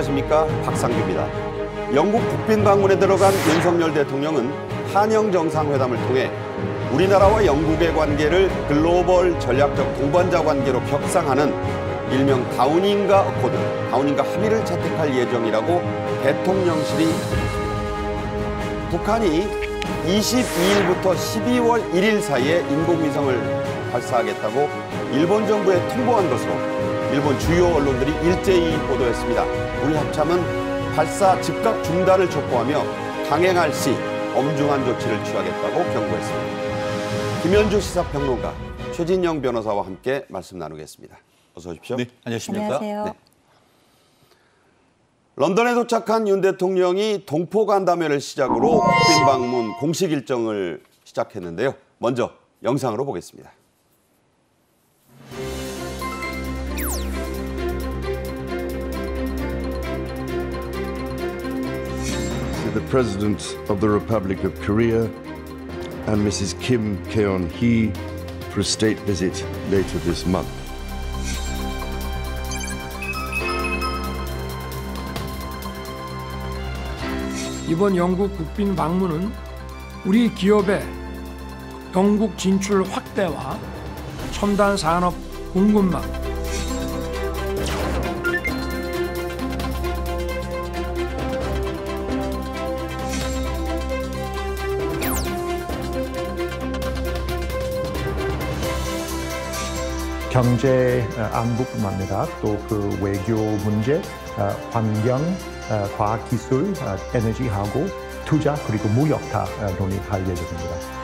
안녕하십니까 박상규입니다. 영국 국빈 방문에 들어간 윤석열 대통령은 한영 정상회담을 통해 우리나라와 영국의 관계를 글로벌 전략적 동반자 관계로 격상하는 일명 다우닝과 어코드, 다우닝가 합의를 채택할 예정이라고 대통령실이 밝혔습니다. 북한이 22일부터 12월 1일 사이에 인공위성을 발사하겠다고 일본 정부에 통보한 것으로 일본 주요 언론들이 일제히 보도했습니다. 우리 합참은 발사 즉각 중단을 촉구하며 강행할 시 엄중한 조치를 취하겠다고 경고했습니다. 김현주 시사평론가 최진영 변호사와 함께 말씀 나누겠습니다. 어서 오십시오. 네, 안녕하십니까. 네. 런던에 도착한 윤 대통령이 동포 간담회를 시작으로 국빈 방문 공식 일정을 시작했는데요. 먼저 영상으로 보겠습니다. the President of the Republic of Korea and Mrs. Kim Keon-hee for a state visit later this month. 이번 영국 국빈 방문은 우리 기업의 영국 진출 확대와 첨단 산업 공급망 경제 어, 안보뿐만 아니라 또그 외교 문제, 어, 환경, 어, 과학기술, 에너지하고 투자 그리고 무역 다 논의할 예정입니다.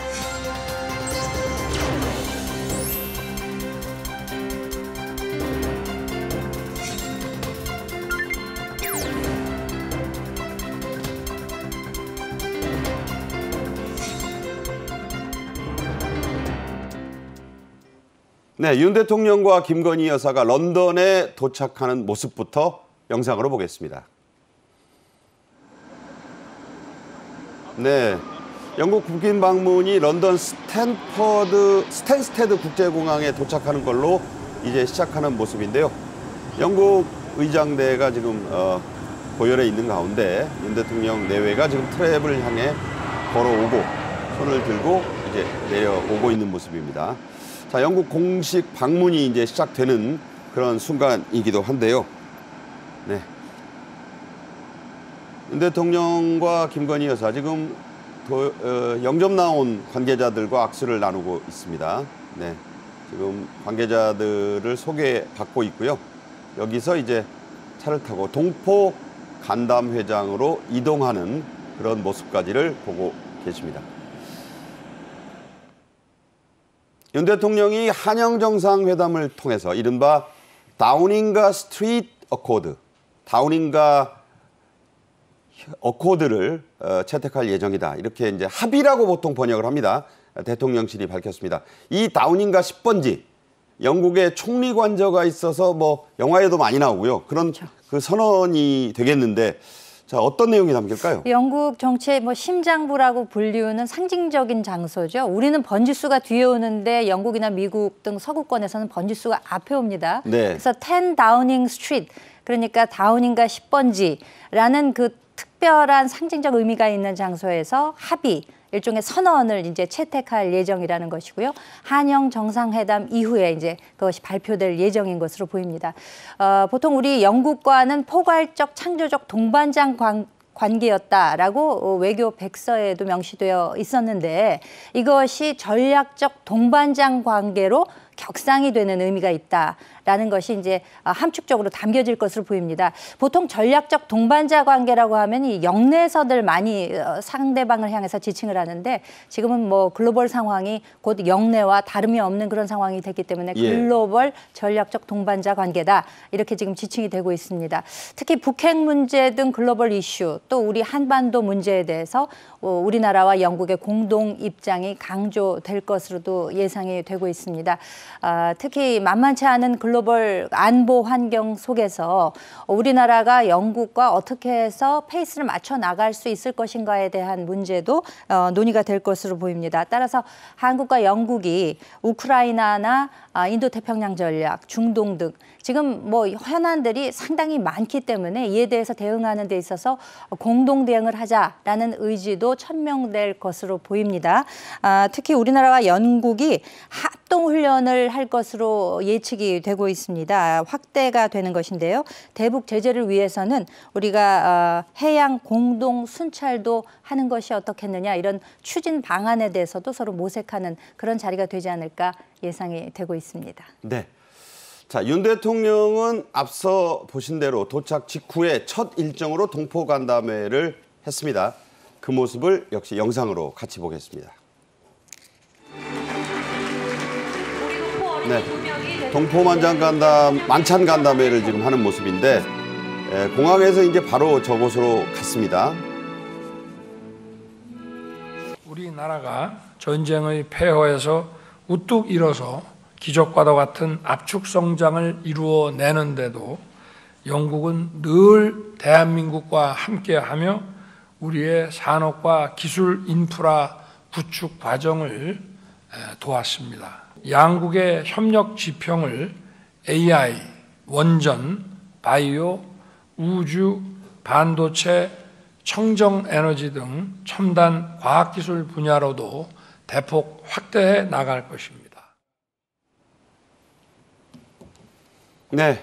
네, 윤 대통령과 김건희 여사가 런던에 도착하는 모습부터 영상으로 보겠습니다. 네, 영국 국빈 방문이 런던 스탠퍼드 스탠스테드 국제공항에 도착하는 걸로 이제 시작하는 모습인데요. 영국 의장대가 지금 어, 고열에 있는 가운데 윤 대통령 내외가 지금 트랩을 향해 걸어오고 손을 들고 이제 내려오고 있는 모습입니다. 자, 영국 공식 방문이 이제 시작되는 그런 순간이기도 한데요. 네. 윤 대통령과 김건희 여사 지금 도, 어, 영접 나온 관계자들과 악수를 나누고 있습니다. 네. 지금 관계자들을 소개받고 있고요. 여기서 이제 차를 타고 동포 간담회장으로 이동하는 그런 모습까지를 보고 계십니다. 윤 대통령이 한영 정상회담을 통해서 이른바 다우닝가 스트리트 어코드, 다우닝가 어코드를 어, 채택할 예정이다. 이렇게 이제 합의라고 보통 번역을 합니다. 대통령실이 밝혔습니다. 이 다우닝가 10번지 영국의 총리 관저가 있어서 뭐 영화에도 많이 나오고요. 그런 그 선언이 되겠는데 자, 어떤 내용이 담길까요? 영국 정치의 뭐 심장부라고 불리우는 상징적인 장소죠. 우리는 번지수가 뒤에 오는데 영국이나 미국 등 서구권에서는 번지수가 앞에 옵니다. 네. 그래서 10 다우닝 스트리트 그러니까 다우닝과 10번지라는 그 특별한 상징적 의미가 있는 장소에서 합의 일종의 선언을 이제 채택할 예정이라는 것이고요. 한영 정상회담 이후에 이제 그것이 발표될 예정인 것으로 보입니다. 어, 보통 우리 영국과는 포괄적 창조적 동반장 관, 관계였다라고 어, 외교 백서에도 명시되어 있었는데 이것이 전략적 동반장 관계로 격상이 되는 의미가 있다라는 것이 이제 아, 함축적으로 담겨질 것으로 보입니다. 보통 전략적 동반자 관계라고 하면 이영내서들 많이 어, 상대방을 향해서 지칭을 하는데 지금은 뭐 글로벌 상황이 곧 영내와 다름이 없는 그런 상황이 됐기 때문에 예. 글로벌 전략적 동반자 관계다 이렇게 지금 지칭이 되고 있습니다. 특히 북핵 문제 등 글로벌 이슈 또 우리 한반도 문제에 대해서 어, 우리나라와 영국의 공동 입장이 강조될 것으로도 예상이 되고 있습니다. 아, 특히 만만치 않은 글로벌 안보 환경 속에서 우리나라가 영국과 어떻게 해서 페이스를 맞춰 나갈 수 있을 것인가에 대한 문제도 어, 논의가 될 것으로 보입니다. 따라서 한국과 영국이 우크라이나나 아, 인도태평양 전략, 중동 등 지금 뭐 현안들이 상당히 많기 때문에 이에 대해서 대응하는 데 있어서 공동 대응을 하자라는 의지도 천명될 것으로 보입니다. 아, 특히 우리나라와 영국이 합동 훈련을 할 것으로 예측이 되고 있습니다. 확대가 되는 것인데요. 대북 제재를 위해서는 우리가 어, 해양 공동 순찰도 하는 것이 어떻겠느냐 이런 추진 방안에 대해서도 서로 모색하는 그런 자리가 되지 않을까 예상이 되고 있습니다. 네. 자, 윤 대통령은 앞서 보신 대로 도착 직후에 첫 일정으로 동포 간담회를 했습니다. 그 모습을 역시 영상으로 같이 보겠습니다. 네. 동포 만찬 간담 만찬 간담회를 지금 하는 모습인데 예, 공항에서 이제 바로 저곳으로 갔습니다. 우리나라가 전쟁의 폐허에서 우뚝 일어서 기적과도 같은 압축 성장을 이루어내는데도 영국은 늘 대한민국과 함께하며 우리의 산업과 기술 인프라 구축 과정을 도왔습니다. 양국의 협력 지평을 AI, 원전, 바이오, 우주, 반도체, 청정 에너지 등 첨단 과학기술 분야로도 대폭 확대해 나갈 것입니다. 네.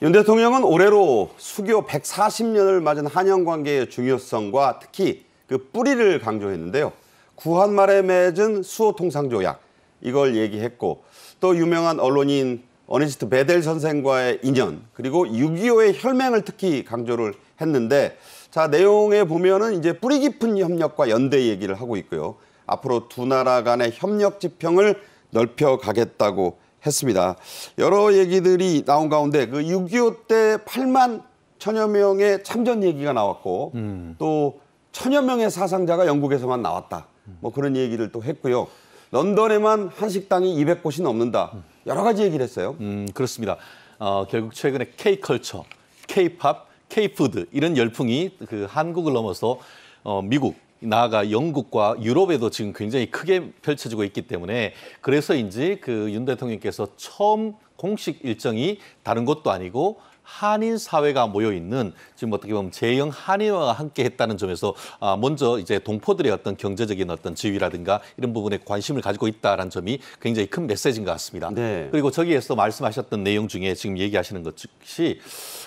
윤 대통령은 올해로 수교 140년을 맞은 한영 관계의 중요성과 특히 그 뿌리를 강조했는데요. 구한말에 맺은 수호 통상 조약 이걸 얘기했고 또 유명한 언론인 어니스트 베델 선생과의 인연 그리고 6.25의 혈맹을 특히 강조를 했는데 자 내용에 보면은 이제 뿌리 깊은 협력과 연대 얘기를 하고 있고요. 앞으로 두 나라 간의 협력 지평을 넓혀 가겠다고 했습니다. 여러 얘기들이 나온 가운데 그 6.25 때 8만 천여 명의 참전 얘기가 나왔고 음. 또 천여 명의 사상자가 영국에서만 나왔다. 뭐 그런 얘기를 또 했고요. 런던에만 한식당이 200곳이 넘는다. 여러 가지 얘기를 했어요. 음, 그렇습니다. 어, 결국 최근에 K컬처, K팝, K푸드 이런 열풍이 그 한국을 넘어서 어, 미국, 나아가 영국과 유럽에도 지금 굉장히 크게 펼쳐지고 있기 때문에 그래서인지 그윤 대통령께서 처음 공식 일정이 다른 것도 아니고 한인 사회가 모여 있는 지금 어떻게 보면 제형 한인화와 함께 했다는 점에서 아, 먼저 이제 동포들의 어떤 경제적인 어떤 지위라든가 이런 부분에 관심을 가지고 있다라는 점이 굉장히 큰 메시지인 것 같습니다. 네. 그리고 저기에서 말씀하셨던 내용 중에 지금 얘기하시는 것 즉시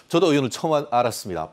저도 의원을 처음 알았습니다.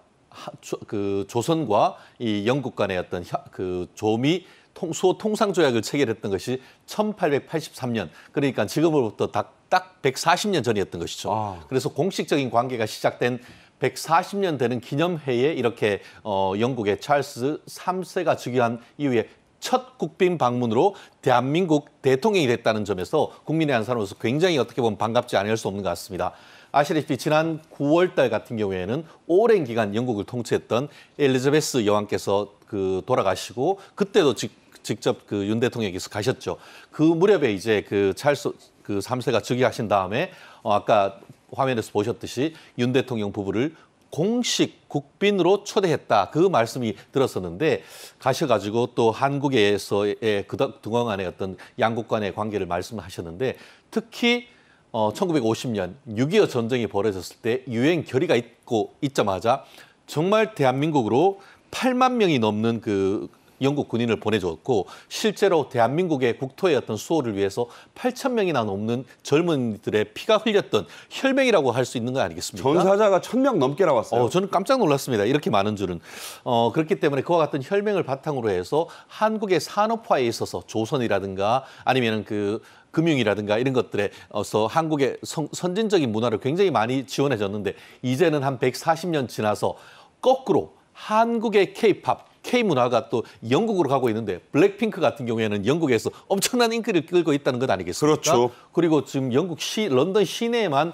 조, 그 조선과 이 영국 간의 어떤 혀, 그 조미 통소 통상 조약을 체결했던 것이 1883년 그러니까 지금으로부터 딱, 딱 140년 전이었던 것이죠. 아. 그래서 공식적인 관계가 시작된 140년 되는 기념회에 이렇게 어, 영국의 찰스 3세가 즉위한 이후에 첫 국빈 방문으로 대한민국 대통령이 됐다는 점에서 국민의 한 사람으로서 굉장히 어떻게 보면 반갑지 않을 수 없는 것 같습니다. 아시다시피 지난 9월 달 같은 경우에는 오랜 기간 영국을 통치했던 엘리자베스 여왕께서 그 돌아가시고 그때도 직, 직접 그 윤 대통령께서 가셨죠. 그 무렵에 이제 그 찰스 그 3세가 즉위하신 다음에 어, 아까 화면에서 보셨듯이 윤 대통령 부부를 공식 국빈으로 초대했다 그 말씀이 들었었는데 가셔가지고 또 한국에서의 그동안의 어떤 양국 간의 관계를 말씀하셨는데 특히 어, 1950년 6.25 전쟁이 벌어졌을 때 유엔 결의가 있고 있자마자 정말 대한민국으로 8만 명이 넘는 그 영국 군인을 보내줬고 실제로 대한민국의 국토의 어떤 수호를 위해서 8천 명이나 넘는 젊은이들의 피가 흘렸던 혈맹이라고 할 수 있는 거 아니겠습니까? 전사자가 천명 넘게 나왔어요. 어, 저는 깜짝 놀랐습니다. 이렇게 많은 줄은. 어, 그렇기 때문에 그와 같은 혈맹을 바탕으로 해서 한국의 산업화에 있어서 조선이라든가 아니면 그 금융이라든가 이런 것들에서 어 한국의 선진적인 문화를 굉장히 많이 지원해 줬는데 이제는 한 140년 지나서 거꾸로 한국의 케이팝 K문화가 또 영국으로 가고 있는데 블랙핑크 같은 경우에는 영국에서 엄청난 인기를 끌고 있다는 것 아니겠습니까? 그렇죠. 그리고 지금 영국 시 런던 시내에만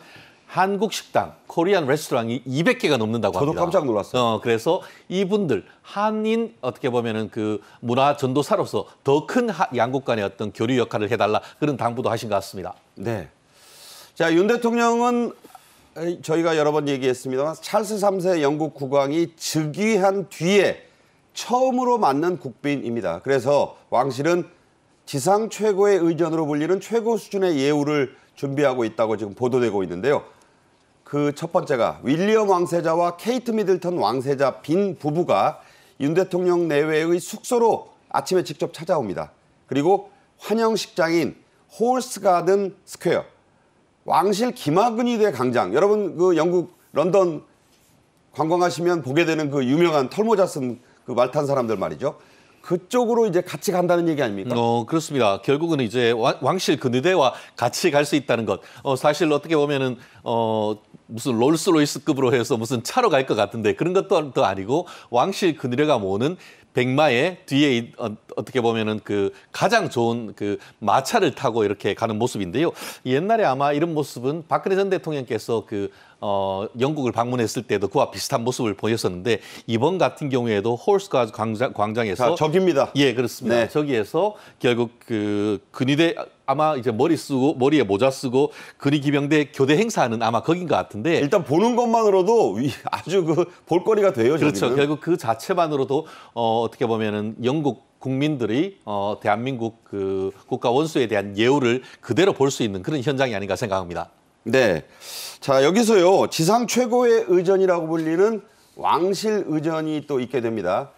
한국 식당, 코리안 레스토랑이 200개가 넘는다고 합니다. 저도 깜짝 놀랐어요. 어, 그래서 이분들 한인 어떻게 보면은 그 문화 전도사로서 더 큰 양국 간의 어떤 교류 역할을 해달라 그런 당부도 하신 것 같습니다. 네. 자, 윤 대통령은 저희가 여러 번 얘기했습니다만 찰스 3세 영국 국왕이 즉위한 뒤에 처음으로 맞는 국빈입니다. 그래서 왕실은 지상 최고의 의전으로 불리는 최고 수준의 예우를 준비하고 있다고 지금 보도되고 있는데요. 그첫 번째가 윌리엄 왕세자와 케이트 미들턴 왕세자 빈 부부가 윤 대통령 내외의 숙소로 아침에 직접 찾아옵니다. 그리고 환영식장인 홀스가든 스퀘어 왕실 기마근이대 광장 여러분 그 영국 런던 관광하시면 보게 되는 그 유명한 털모자 슨그말탄 사람들 말이죠. 그쪽으로 이제 같이 간다는 얘기 아닙니까? 어, 그렇습니다. 결국은 이제 왕실 그느대와 같이 갈 수 있다는 것. 어, 사실 어떻게 보면은 어, 무슨 롤스로이스급으로 해서 무슨 차로 갈 것 같은데 그런 것도 아니고 왕실 그늘에가 모으는 백마의 뒤에 어, 떻게 보면은 그 가장 좋은 그 마차를 타고 이렇게 가는 모습인데요. 옛날에 아마 이런 모습은 박근혜 전 대통령께서 그 어, 영국을 방문했을 때도 그와 비슷한 모습을 보였었는데 이번 같은 경우에도 홀스가 광장, 광장에서 자, 저기입니다. 예, 그렇습니다. 네. 저기에서 결국 그 근위대 아마 이제 머리 쓰고 머리에 모자 쓰고 근위 기병대 교대 행사는 아마 거긴 것 같은데 일단 보는 것만으로도 아주 그 볼거리가 돼요. 그렇죠. 저기는. 결국 그 자체만으로도 어, 어떻게 보면은 영국 국민들이 어, 대한민국 그 국가 원수에 대한 예우를 그대로 볼 수 있는 그런 현장이 아닌가 생각합니다. 네. 자, 여기서요. 지상 최고의 의전이라고 불리는 왕실 의전이 또 있게 됩니다.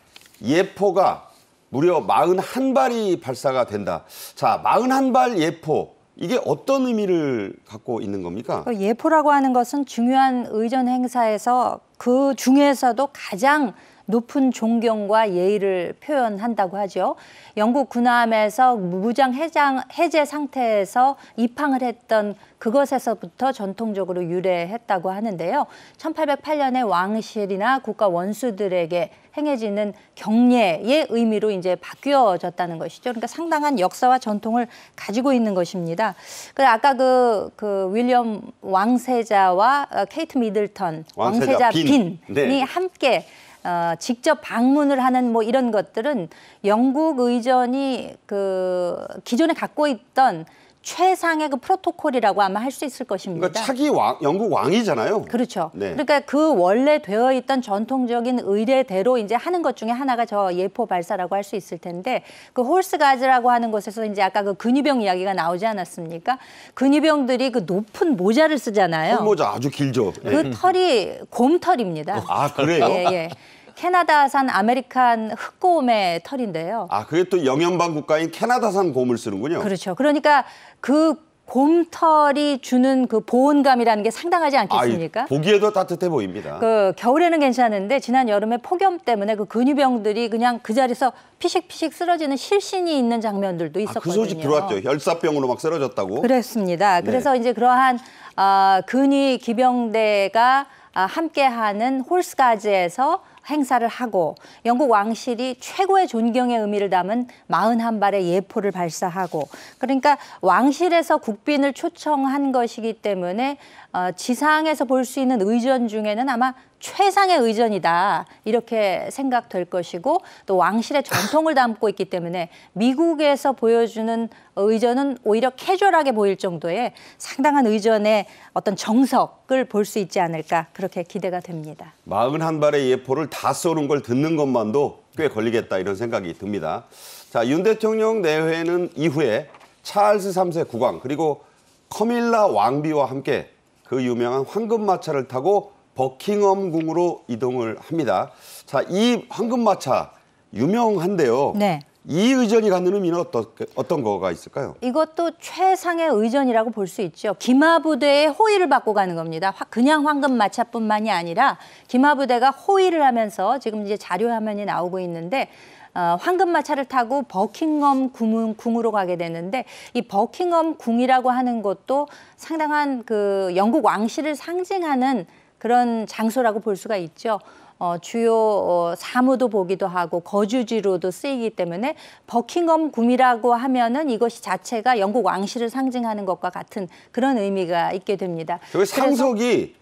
예포가 무려 41발이 발사가 된다. 자, 41발 예포. 이게 어떤 의미를 갖고 있는 겁니까? 그 예포라고 하는 것은 중요한 의전 행사에서 그 중에서도 가장 높은 존경과 예의를 표현한다고 하죠. 영국 군함에서 무장 해장, 해제 상태에서 입항을 했던 그것에서부터 전통적으로 유래했다고 하는데요. 1808년에 왕실이나 국가 원수들에게 행해지는 경례의 의미로 이제 바뀌어졌다는 것이죠. 그러니까 상당한 역사와 전통을 가지고 있는 것입니다. 그 아까 그, 그 윌리엄 왕세자와 어, 케이트 미들턴 왕세자, 왕세자 빈이 네. 함께 어, 직접 방문을 하는 뭐 이런 것들은 영국 의전이 그 기존에 갖고 있던 최상의 그 프로토콜이라고 아마 할 수 있을 것입니다. 그러니까 차기 왕, 영국 왕이잖아요. 그렇죠. 네. 그러니까 그 원래 되어 있던 전통적인 의례대로 이제 하는 것 중에 하나가 저 예포 발사라고 할 수 있을 텐데 그 홀스 가즈라고 하는 곳에서 이제 아까 그 근위병 이야기가 나오지 않았습니까? 근위병들이 그 높은 모자를 쓰잖아요. 모자 아주 길죠. 그 네. 털이 곰털입니다. 아 그래요? 예, 예. 캐나다산 아메리칸 흑곰의 털인데요. 아, 그게 또 영연방 국가인 캐나다산 곰을 쓰는군요. 그렇죠. 그러니까 그 곰털이 주는 그 보온감이라는 게 상당하지 아, 않겠습니까? 아 보기에도 따뜻해 보입니다. 그 겨울에는 괜찮은데 지난 여름에 폭염 때문에 그 근위병들이 그냥 그 자리에서 피식피식 쓰러지는 실신이 있는 장면들도 있었거든요. 아, 그 소식 들어왔죠. 혈사병으로 막 쓰러졌다고. 그랬습니다. 네. 그래서 이제 그러한 어, 근위 기병대가 아, 함께하는 홀스가즈에서 행사를 하고 영국 왕실이 최고의 존경의 의미를 담은 41발의 예포를 발사하고 그러니까 왕실에서 국빈을 초청한 것이기 때문에 어, 지상에서 볼 수 있는 의전 중에는 아마 최상의 의전이다 이렇게 생각될 것이고 또 왕실의 전통을 담고 있기 때문에 미국에서 보여주는 의전은 오히려 캐주얼하게 보일 정도의 상당한 의전의 어떤 정석을 볼 수 있지 않을까 그렇게 기대가 됩니다. 41발의 예포를 다 쏘는 걸 듣는 것만도 꽤 걸리겠다 이런 생각이 듭니다. 자, 윤 대통령 내외는 이후에 찰스 3세 국왕 그리고 커밀라 왕비와 함께 그 유명한 황금마차를 타고 버킹엄궁으로 이동을 합니다. 자, 이 황금마차 유명한데요. 네. 이 의전이 갖는 의미는 어떤, 어떤 거가 있을까요? 이것도 최상의 의전이라고 볼 수 있죠. 기마부대의 호의를 받고 가는 겁니다. 그냥 황금마차뿐만이 아니라 기마부대가 호의를 하면서 지금 이제 자료 화면이 나오고 있는데 어, 황금마 차를 타고 버킹엄 궁, 궁으로 가게 되는데 이 버킹엄 궁이라고 하는 것도 상당한 그 영국 왕실을 상징하는 그런 장소라고 볼 수가 있죠. 어, 주요 어, 사무도 보기도 하고 거주지로도 쓰이기 때문에 버킹엄 궁이라고 하면은 이것이 자체가 영국 왕실을 상징하는 것과 같은 그런 의미가 있게 됩니다. 상속이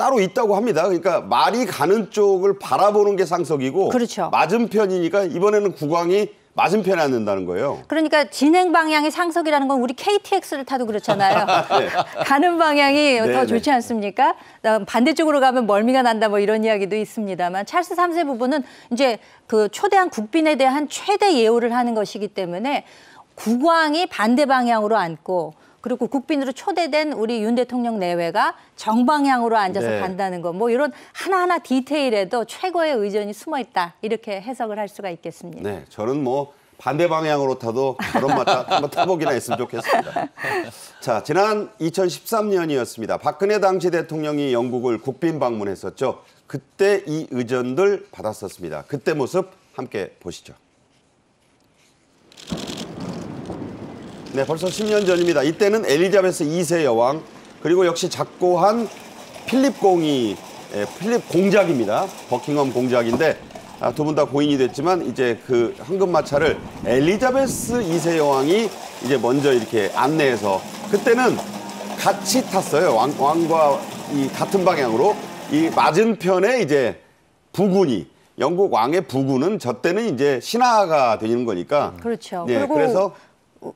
따로 있다고 합니다. 그러니까 말이 가는 쪽을 바라보는 게 상석이고 그렇죠. 맞은편이니까 이번에는 국왕이 맞은편에 앉는다는 거예요. 그러니까 진행 방향이 상석이라는 건 우리 KTX를 타도 그렇잖아요. 네. 가는 방향이 네, 더 네. 좋지 네. 않습니까? 반대쪽으로 가면 멀미가 난다 뭐 이런 이야기도 있습니다만 찰스 3세 부부는 이제 그 초대한 국빈에 대한 최대 예우를 하는 것이기 때문에 국왕이 반대 방향으로 앉고 그리고 국빈으로 초대된 우리 윤 대통령 내외가 정방향으로 앉아서 네. 간다는 것, 뭐 이런 하나하나 디테일에도 최고의 의전이 숨어 있다 이렇게 해석을 할 수가 있겠습니다. 네, 저는 뭐 반대 방향으로 타도 그런 맞다 한번 타보기나 했으면 좋겠습니다. 자, 지난 2013년이었습니다. 박근혜 당시 대통령이 영국을 국빈 방문했었죠. 그때 이 의전들 받았었습니다. 그때 모습 함께 보시죠. 네, 벌써 10년 전입니다. 이때는 엘리자베스 2세 여왕 그리고 역시 작고한 필립 공이 예, 필립 공작입니다. 버킹엄 공작인데 아, 두분 다 고인이 됐지만 이제 그 황금 마차를 엘리자베스 2세 여왕이 이제 먼저 이렇게 안내해서 그때는 같이 탔어요. 왕, 왕과 이 같은 방향으로 이 맞은편에 이제 부군이 영국 왕의 부군은 저 때는 이제 신하가 되는 거니까. 그렇죠. 예, 그리고... 그래서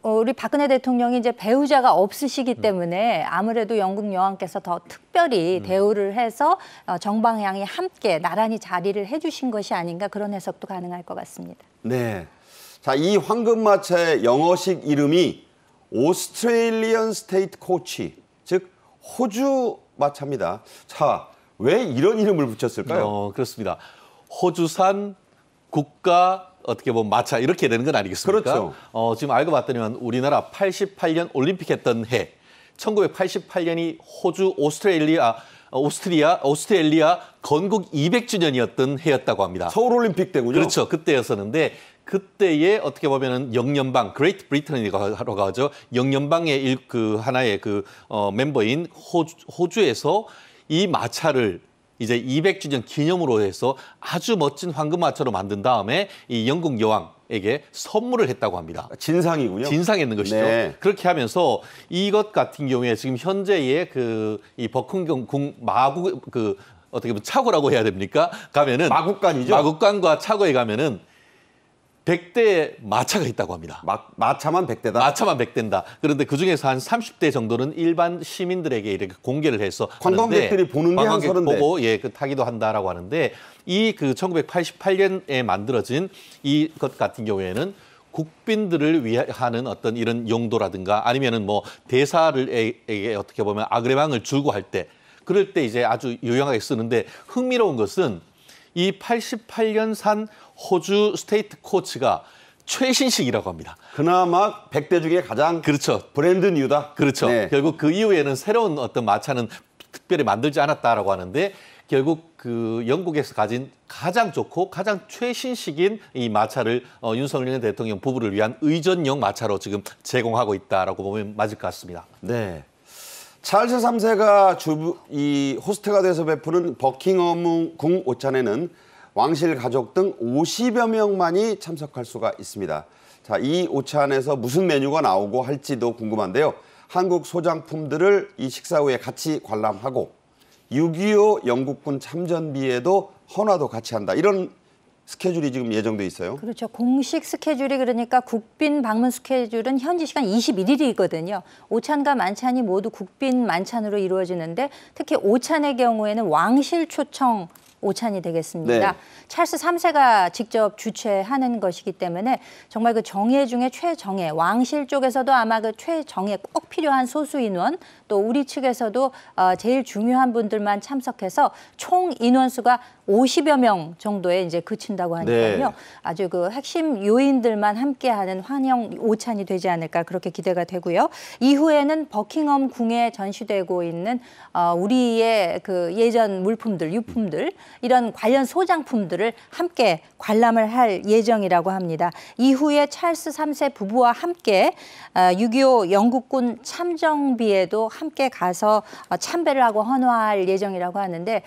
어, 우리 박근혜 대통령이 이제 배우자가 없으시기 음. 때문에 아무래도 영국 여왕께서 더 특별히 음. 대우를 해서 어, 정방향이 함께 나란히 자리를 해주신 것이 아닌가 그런 해석도 가능할 것 같습니다. 네. 자, 이 황금마차의 영어식 이름이 오스트레일리언 스테이트 코치, 즉 호주 마차입니다. 자, 왜 이런 이름을 붙였을까요? 어, 그렇습니다. 호주산 국가 어떻게 보면 마차 이렇게 되는 건 아니겠습니까? 그렇죠. 어, 지금 알고 봤더니만 우리나라 88년 올림픽 했던 해 1988년이 호주 오스트레일리아 아, 오스트리아 오스트레일리아 건국 200주년이었던 해였다고 합니다. 서울 올림픽 때군요. 그렇죠. 그때였었는데 그때에 어떻게 보면은 영연방 그레이트 브리튼이라고 하죠. 영연방의 일, 그 하나의 그 어, 멤버인 호주, 호주에서 이 마차를 이제 200주년 기념으로 해서 아주 멋진 황금마차로 만든 다음에 이 영국 여왕 에게 선물을 했다고 합니다. 아, 진상이군요. 진상했는 것이죠. 네. 그렇게 하면서 이것 같은 경우에 지금 현재의 그 이버킹경궁 마구 그 어떻게 보면 차고라고 해야 됩니까? 가면은 마국간이죠. 마국간과 차고에 가면은 1 0 0대 마차가 있다고 합니다. 마, 차만 100대다? 마차만 100대다. 그런데 그중에서 한 30대 정도는 일반 시민들에게 이렇게 공개를 해서 관광객들이 보는 게한 30대. 보고 예, 그 타기도 한다라고 하는데 이 그 1988년에 만들어진 이것 같은 경우에는 국빈들을 위하는 어떤 이런 용도라든가 아니면은 뭐 대사를에게 어떻게 보면 아그레망을 줄고 할 때 그럴 때 이제 아주 유용하게 쓰는데 흥미로운 것은 이 88년 산 호주 스테이트 코치가 최신식이라고 합니다. 그나마 100대 중에 가장 그렇죠. 브랜드 뉴다. 그렇죠. 네. 결국 그 이후에는 새로운 어떤 마차는 특별히 만들지 않았다라고 하는데 결국 그 영국에서 가진 가장 좋고 가장 최신식인 이 마차를 어, 윤석열 대통령 부부를 위한 의전용 마차로 지금 제공하고 있다라고 보면 맞을 것 같습니다. 네. 찰스 3세가 주부, 이 호스트가 돼서 베푸는 버킹엄 궁 오찬에는 왕실 가족 등 50여 명만이 참석할 수가 있습니다. 자, 이 오찬에서 무슨 메뉴가 나오고 할지도 궁금한데요. 한국 소장품들을 이 식사 후에 같이 관람하고 6.25 영국군 참전비에도 헌화도 같이 한다. 이런 스케줄이 지금 예정돼 있어요? 그렇죠. 공식 스케줄이 그러니까 국빈 방문 스케줄은 현지 시간 21일이거든요. 오찬과 만찬이 모두 국빈 만찬으로 이루어지는데 특히 오찬의 경우에는 왕실 초청 오찬이 되겠습니다. 네. 찰스 3세가 직접 주최하는 것이기 때문에 정말 그 정예 중에 최정예, 왕실 쪽에서도 아마 그 최정예 꼭 필요한 소수 인원, 또 우리 측에서도 어, 제일 중요한 분들만 참석해서 총 인원수가 50여 명 정도에 이제 그친다고 네. 하니까요. 네. 아주 그 핵심 요인들만 함께하는 환영 오찬이 되지 않을까 그렇게 기대가 되고요. 이후에는 버킹엄 궁에 전시되고 있는 어, 우리의 그 예전 물품들, 유품들 이런 관련 소장품들을 함께 관람을 할 예정이라고 합니다. 이후에 찰스 3세 부부와 함께 어, 6.25 영국군 참정비에도 함께 가서 어, 참배를 하고 헌화할 예정이라고 하는데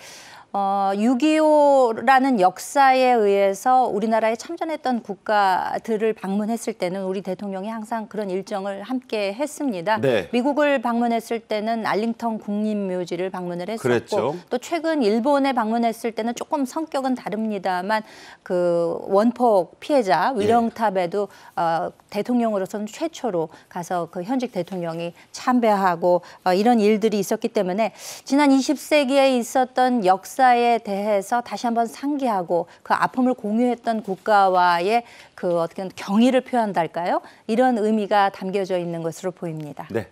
어, 6.25라는 역사에 의해서 우리나라에 참전했던 국가들을 방문했을 때는 우리 대통령이 항상 그런 일정을 함께 했습니다. 네. 미국을 방문했을 때는 알링턴 국립묘지를 방문을 했었고 그랬죠. 또 최근 일본에 방문했을 때는 조금 성격은 다릅니다만 그 원폭 피해자 예. 위령탑에도 예. 어, 대통령으로서는 최초로 가서 그 현직 대통령이 참배하고 어, 이런 일들이 있었기 때문에 지난 20세기에 있었던 역사 역사에 대해서 다시 한번 상기하고 그 아픔을 공유했던 국가와의 그 어떻게 보면 경의를 표현달까요 이런 의미가 담겨져 있는 것으로 보입니다. 네.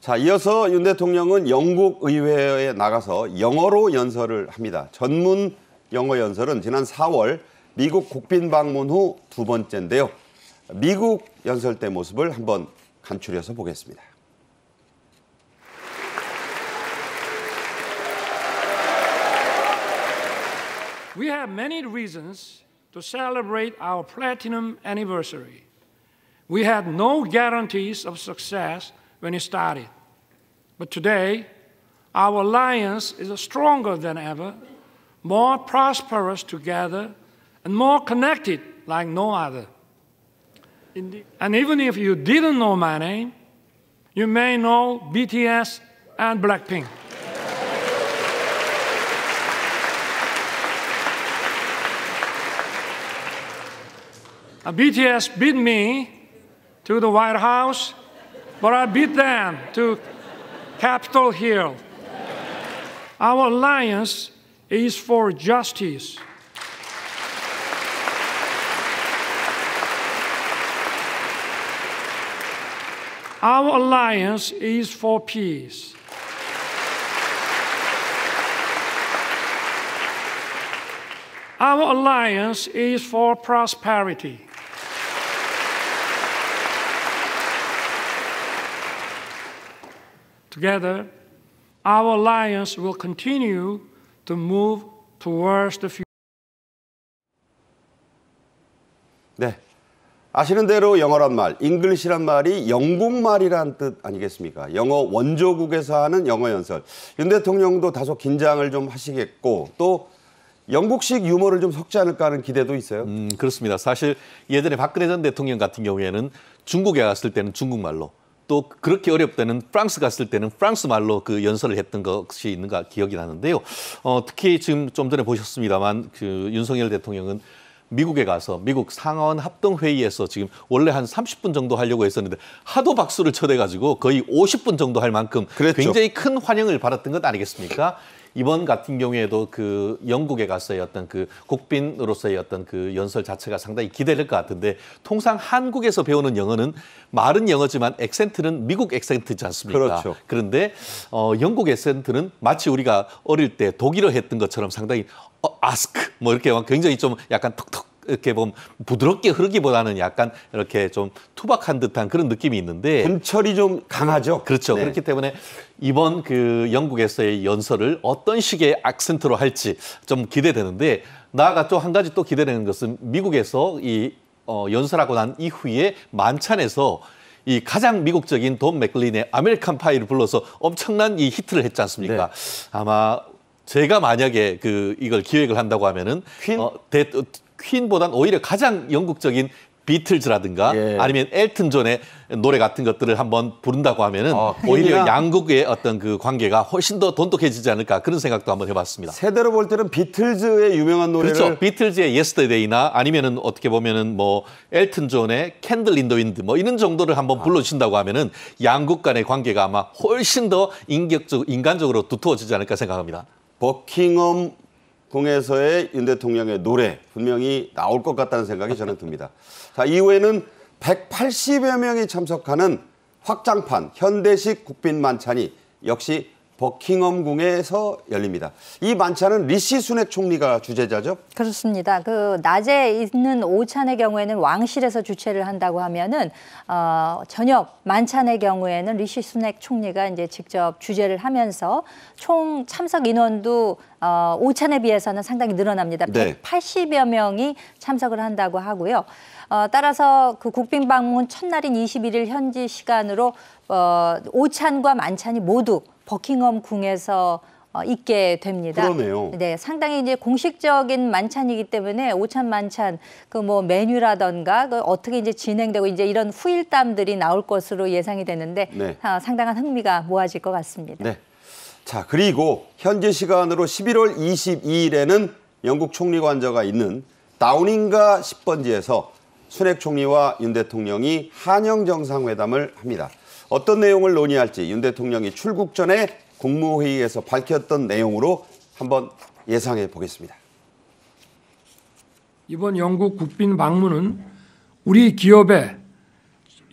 자, 이어서 윤 대통령은 영국 의회에 나가서 영어로 연설을 합니다. 전문 영어 연설은 지난 4월 미국 국빈 방문 후 두 번째인데요. 미국 연설 때 모습을 한번 간추려서 보겠습니다. We have many reasons to celebrate our platinum anniversary. We had no guarantees of success when it started. But today, our alliance is stronger than ever, more prosperous together, and more connected like no other. Indeed. And even if you didn't know my name, you may know BTS and Blackpink. A BTS beat me to the White House, but I beat them to Capitol Hill. Our alliance is for justice. Our alliance is for peace. Our alliance is for prosperity. Together, our alliance will continue to move towards the future. 네. 아시는 대로 영어란 말, 잉글리시란 말이 영국말이란 뜻 아니겠습니까? 영어 원조국에서 하는 영어 연설. 윤 대통령도 다소 긴장을 좀 하시겠고 또 영국식 유머를 좀 섞지 않을까 하는 기대도 있어요. 음, 그렇습니다. 사실 예전에 박근혜 전 대통령 같은 경우에는 중국에 갔을 때는 중국말로 또 그렇게 어렵다는 프랑스 갔을 때는 프랑스 말로 그 연설을 했던 것이 있는가 기억이 나는데요. 어, 특히 지금 좀 전에 보셨습니다만 그 윤석열 대통령은 미국에 가서 미국 상원 합동회의에서 지금 원래 한 30분 정도 하려고 했었는데 하도 박수를 쳐대가지고 거의 50분 정도 할 만큼 그랬죠. 굉장히 큰 환영을 받았던 것 아니겠습니까? 이번 같은 경우에도 그 영국에 갔어요 어떤 그 국빈으로서의 어떤 그 연설 자체가 상당히 기대될 것 같은데 통상 한국에서 배우는 영어는 말은 영어지만 액센트는 미국 액센트지 않습니까? 그렇죠. 그런데 어, 영국 액센트는 마치 우리가 어릴 때 독일어 했던 것처럼 상당히 어, 아스크 뭐 이렇게 굉장히 좀 약간 톡톡 이렇게 보면 부드럽게 흐르기보다는 약간 이렇게 좀 투박한 듯한 그런 느낌이 있는데 뱀철이 좀 강하죠. 그렇죠. 네. 그렇기 때문에 이번 그 영국에서의 연설을 어떤 식의 악센트로 할지 좀 기대되는데 나아가 또 한 가지 또 기대되는 것은 미국에서 이 어, 연설하고 난 이후에 만찬에서 이 가장 미국적인 돈 맥클린의 아메리칸 파이를 불러서 엄청난 이 히트를 했지 않습니까? 네. 아마 제가 만약에 그 이걸 기획을 한다고 하면은 퀸? 어, 대, 퀸보단 오히려 가장 영국적인 비틀즈라든가 예. 아니면 엘튼 존의 노래 같은 것들을 한번 부른다고 하면은 아, 오히려 양국의 어떤 그 관계가 훨씬 더 돈독해지지 않을까 그런 생각도 한번 해봤습니다. 세대로 볼 때는 비틀즈의 유명한 노래를 그렇죠. 비틀즈의 예스터데이나 아니면은 어떻게 보면은 뭐 엘튼 존의 캔들 인더 윈드 뭐 이런 정도를 한번 불러주신다고 하면은 양국 간의 관계가 아마 훨씬 더 인격적 인간적으로 두터워지지 않을까 생각합니다. 버킹엄 통해서의윤 대통령의 노래 분명히 나올 것 같다는 생각이 저는 듭니다. 자, 이후에는 180여 명이 참석하는 확장판 현대식 국빈 만찬이 역시 버킹엄 궁에서 열립니다. 이 만찬은 리시 순핵 총리가 주재자죠? 그렇습니다. 그 낮에 있는 오찬의 경우에는 왕실에서 주최를 한다고 하면은 어, 저녁 만찬의 경우에는 리시 순핵 총리가 이제 직접 주재를 하면서 총 참석 인원도 어, 오찬에 비해서는 상당히 늘어납니다. 네. 180여 명이 참석을 한다고 하고요. 어, 따라서 그 국빈 방문 첫날인 21일 현지 시간으로 어, 오찬과 만찬이 모두 버킹엄 궁에서 어, 있게 됩니다. 그러네요. 네, 상당히 이제 공식적인 만찬이기 때문에 오찬 만찬 그 뭐 메뉴라던가 그 어떻게 이제 진행되고 이제 이런 후일담들이 나올 것으로 예상이 되는데 네. 아, 상당한 흥미가 모아질 것 같습니다. 네. 자, 그리고 현재 시간으로 11월 22일에는 영국 총리관저가 있는 다우닝가 10번지에서 순핵 총리와 윤 대통령이 한영 정상회담을 합니다. 어떤 내용을 논의할지 윤 대통령이 출국 전에 국무회의에서 밝혔던 내용으로 한번 예상해 보겠습니다. 이번 영국 국빈 방문은 우리 기업의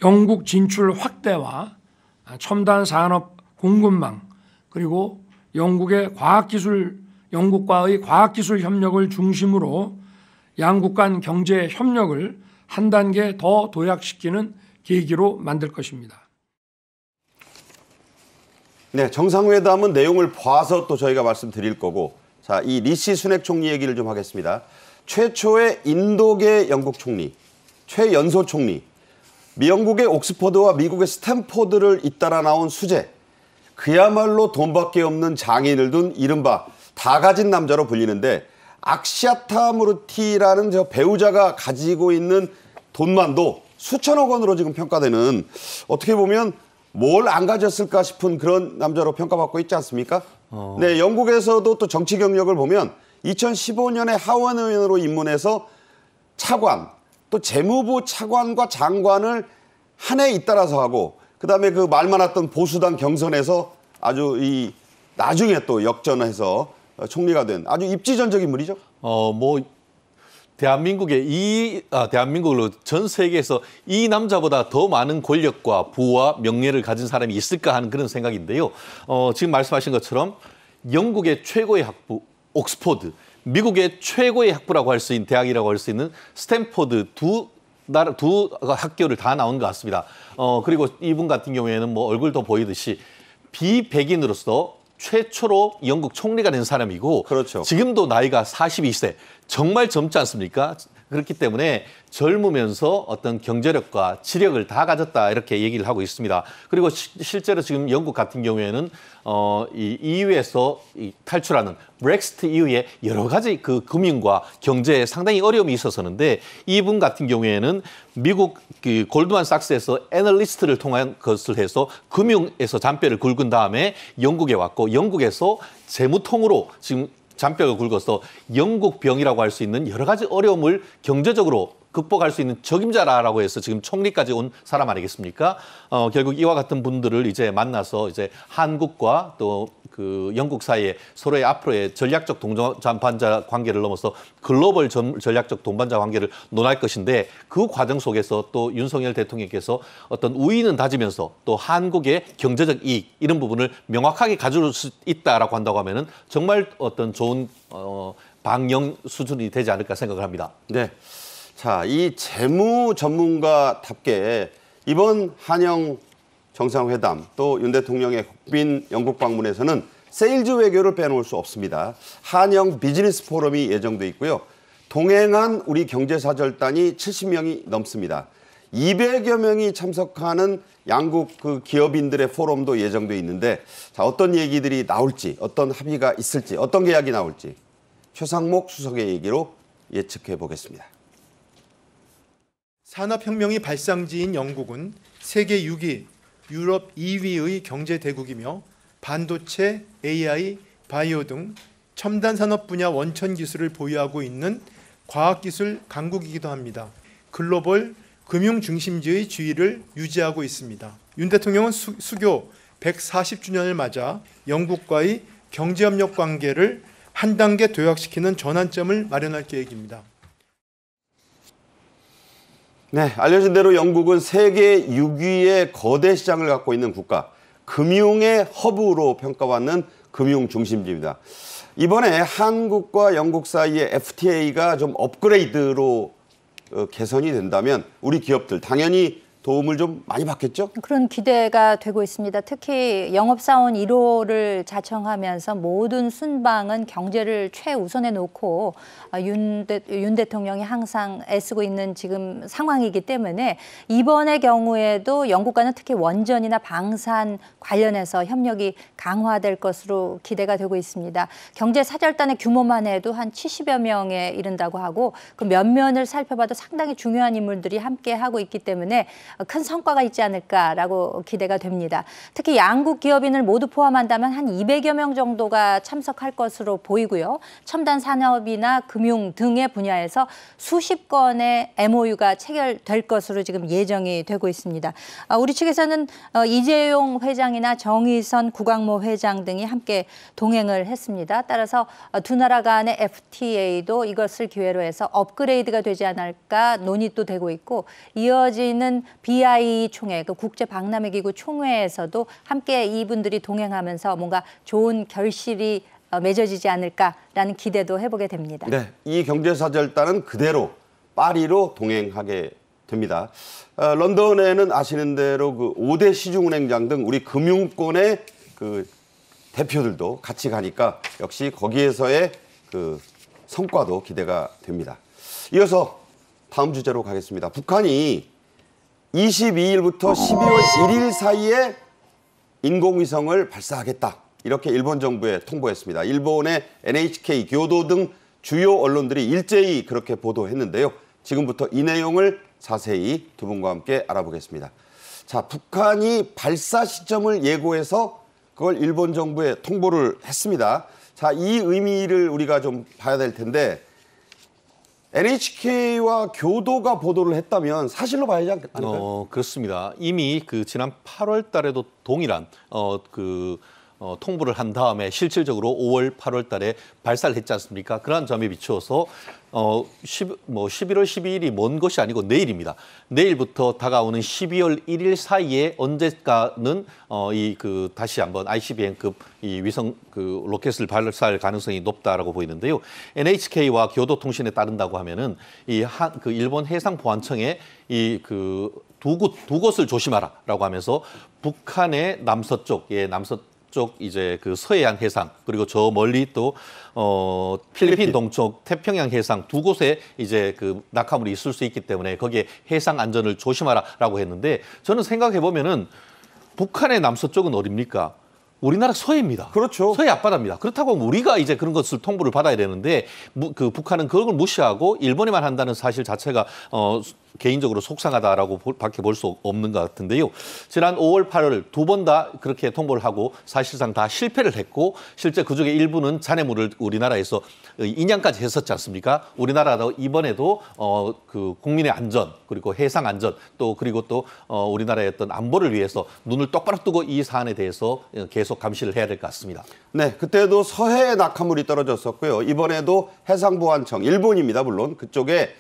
영국 진출 확대와 첨단 산업 공급망 그리고 영국의 과학기술 영국과의 과학기술 협력을 중심으로 양국 간 경제 협력을 한 단계 더 도약시키는 계기로 만들 것입니다. 네, 정상회담은 내용을 봐서 또 저희가 말씀드릴 거고 자, 이 리시 순핵 총리 얘기를 좀 하겠습니다. 최초의 인도계 영국 총리, 최연소 총리, 미영국의 옥스퍼드와 미국의 스탠포드를 잇따라 나온 수재, 그야말로 돈밖에 없는 장인을 둔 이른바 다 가진 남자로 불리는데 악시아타 무르티라는 저 배우자가 가지고 있는 돈만도 수천억 원으로 지금 평가되는 어떻게 보면 뭘안 가졌을까 싶은 그런 남자로 평가받고 있지 않습니까? 어. 네, 영국에서도 또 정치 경력을 보면 2015년에 하원 의원으로 입문해서 차관, 또 재무부 차관과 장관을 한 해 잇따라서 하고 그다음에 그 말 많았던 보수당 경선에서 아주 이 나중에 또 역전해서 총리가 된 아주 입지전적인 분이죠. 어, 뭐 대한민국의 이 아, 대한민국으로 전 세계에서 이 남자보다 더 많은 권력과 부와 명예를 가진 사람이 있을까 하는 그런 생각인데요. 어, 지금 말씀하신 것처럼 영국의 최고의 학부 옥스퍼드 미국의 최고의 학부라고 할 수 있는 대학이라고 할 수 있는 스탠퍼드두 나라 두 학교를 다 나온 것 같습니다. 어, 그리고 이분 같은 경우에는 뭐 얼굴도 보이듯이 비백인으로서 최초로 영국 총리가 된 사람이고 그렇죠. 지금도 나이가 42세 정말 젊지 않습니까? 그렇기 때문에 젊으면서 어떤 경제력과 지력을 다 가졌다 이렇게 얘기를 하고 있습니다. 그리고 시, 실제로 지금 영국 같은 경우에는 어, 이 EU에서 이 탈출하는 브렉시트 이후에 e 여러 가지 그 금융과 경제에 상당히 어려움이 있었었는데 이분 같은 경우에는 미국 그 골드만삭스에서 애널리스트를 통한 것을 해서 금융에서 잔뼈를 굵은 다음에 영국에 왔고 영국에서 재무통으로 지금 잔뼈가 굵어서 영국 병이라고 할 수 있는 여러 가지 어려움을 경제적으로 극복할 수 있는 적임자라라고 해서 지금 총리까지 온 사람 아니겠습니까? 어, 결국 이와 같은 분들을 이제 만나서 이제 한국과 또 그 영국 사이에 서로의 앞으로의 전략적 동반자 관계를 넘어서 글로벌 전, 전략적 동반자 관계를 논할 것인데 그 과정 속에서 또 윤석열 대통령께서 어떤 우위는 다지면서 또 한국의 경제적 이익 이런 부분을 명확하게 가질수 있다라고 한다고 하면은 정말 어떤 좋은 어, 방영 수준이 되지 않을까 생각을 합니다. 네. 자, 이 재무 전문가답게 이번 한영 정상회담 또 윤 대통령의 국빈 영국 방문에서는 세일즈 외교를 빼놓을 수 없습니다. 한영 비즈니스 포럼이 예정돼 있고요. 동행한 우리 경제사절단이 70명이 넘습니다. 200여 명이 참석하는 양국 그 기업인들의 포럼도 예정돼 있는데 자, 어떤 얘기들이 나올지 어떤 합의가 있을지 어떤 계약이 나올지 최상목 수석의 얘기로 예측해 보겠습니다. 산업혁명이 발상지인 영국은 세계 6위, 유럽 2위의 경제 대국이며 반도체, AI, 바이오 등 첨단 산업 분야 원천 기술을 보유하고 있는 과학기술 강국이기도 합니다. 글로벌 금융 중심지의 주의를 유지하고 있습니다. 윤 대통령은 수, 수교 140주년을 맞아 영국과의 경제협력 관계를 한 단계 도약시키는 전환점을 마련할 계획입니다. 네, 알려진 대로 영국은 세계 6위의 거대 시장을 갖고 있는 국가, 금융의 허브로 평가받는 금융 중심지입니다. 이번에 한국과 영국 사이의 FTA가 좀 업그레이드로 어, 개선이 된다면 우리 기업들 당연히 도움을 좀 많이 받겠죠? 그런 기대가 되고 있습니다. 특히 영업사원 1호를 자청하면서 모든 순방은 경제를 최우선에 놓고 아, 윤, 대, 윤 대통령이 항상 애쓰고 있는 지금 상황이기 때문에 이번의 경우에도 영국과는 특히 원전이나 방산 관련해서 협력이 강화될 것으로 기대가 되고 있습니다. 경제 사절단의 규모만 해도 한 70여 명에 이른다고 하고 그 면면을 살펴봐도 상당히 중요한 인물들이 함께 하고 있기 때문에 어, 큰 성과가 있지 않을까라고 기대가 됩니다. 특히 양국 기업인을 모두 포함한다면 한 200여 명 정도가 참석할 것으로 보이고요. 첨단 산업이나 금융 등의 분야에서 수십 건의 MOU가 체결될 것으로 지금 예정이 되고 있습니다. 아, 우리 측에서는 어, 이재용 회장이나 정의선 구광모 회장 등이 함께 동행을 했습니다. 따라서 어, 두 나라 간의 FTA도 이것을 기회로 해서 업그레이드가 되지 않을까 논의도 되고 있고 이어지는 BI 총회, 그 국제 박람회 기구 총회에서도 함께 이분들이 동행하면서 뭔가 좋은 결실이 어, 맺어지지 않을까라는 기대도 해보게 됩니다. 네, 이 경제사절단은 그대로 파리로 동행하게 됩니다. 어, 런던에는 아시는 대로 그 5대 시중은행장 등 우리 금융권의 그 대표들도 같이 가니까 역시 거기에서의 그 성과도 기대가 됩니다. 이어서 다음 주제로 가겠습니다. 북한이 22일부터 12월 어. 1일 사이에 인공위성을 발사하겠다. 이렇게 일본 정부에 통보했습니다. 일본의 NHK, 교도 등 주요 언론들이 일제히 그렇게 보도했는데요. 지금부터 이 내용을 자세히 두 분과 함께 알아보겠습니다. 자, 북한이 발사 시점을 예고해서 그걸 일본 정부에 통보를 했습니다. 자, 이 의미를 우리가 좀 봐야 될 텐데 NHK와 교도가 보도를 했다면 사실로 봐야지 않겠습니 어, 그렇습니다. 이미 그 지난 8월 달에도 동일한 어그 어, 통보를 한 다음에 실질적으로 5월, 8월 달에 발사를 했지 않습니까? 그러 점에 비추어서 어, 10, 뭐 11월 12일이 먼 것이 아니고 내일입니다. 내일부터 다가오는 12월 1일 사이에 언제가는 어, 이 그 다시 한번 ICBM급 이 위성 그 로켓을 발사할 가능성이 높다라고 보이는데요. NHK와 교도통신에 따른다고 하면은 이 한 그 일본 해상 보안청에 이 그 두 곳, 두 곳을 조심하라라고 하면서 북한의 남서쪽, 예, 남서 쪽 이제 그 서해안 해상 그리고 저 멀리 또 어, 필리핀 동쪽 태평양 해상 두 곳에 이제 그 낙하물이 있을 수 있기 때문에 거기에 해상 안전을 조심하라라고 했는데 저는 생각해 보면은 북한의 남서쪽은 어딥니까? 우리나라 서해입니다. 그렇죠. 서해 앞바다입니다. 그렇다고 우리가 이제 그런 것을 통보를 받아야 되는데 그 북한은 그걸 무시하고 일본이만 한다는 사실 자체가 어 개인적으로 속상하다라고 밖에 볼 수 없는 것 같은데요. 지난 5월 8월두 번 다 그렇게 통보를 하고 사실상 다 실패를 했고 실제 그중에 일부는 잔해물을 우리나라에서 인양까지 했었지 않습니까? 우리나라도 이번에도 어, 그 국민의 안전 그리고 해상 안전 또 그리고 또 어, 우리나라의 어떤 안보를 위해서 눈을 똑바로 뜨고 이 사안에 대해서 어, 계속 감시를 해야 될 것 같습니다. 네, 그때도 서해에 낙하물이 떨어졌었고요. 이번에도 해상보안청 일본입니다 물론 그쪽에